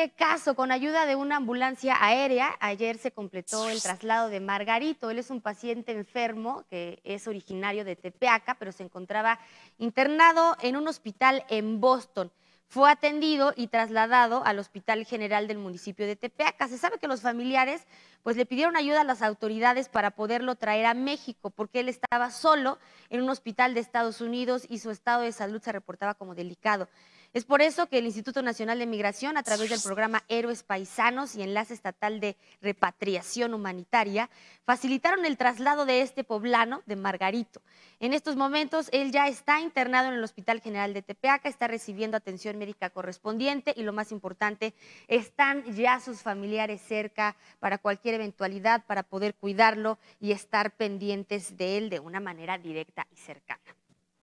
Este caso, con ayuda de una ambulancia aérea, ayer se completó el traslado de Margarito. Él es un paciente enfermo que es originario de Tepeaca, pero se encontraba internado en un hospital en Boston. Fue atendido y trasladado al Hospital General del municipio de Tepeaca. Se sabe que los familiares pues, le pidieron ayuda a las autoridades para poderlo traer a México, porque él estaba solo en un hospital de Estados Unidos y su estado de salud se reportaba como delicado. Es por eso que el Instituto Nacional de Migración, a través del programa Héroes Paisanos y Enlace Estatal de Repatriación Humanitaria, facilitaron el traslado de este poblano de Margarito. En estos momentos, él ya está internado en el Hospital General de Tepeaca, está recibiendo atención médica correspondiente y lo más importante, están ya sus familiares cerca para cualquier eventualidad, para poder cuidarlo y estar pendientes de él de una manera directa y cercana.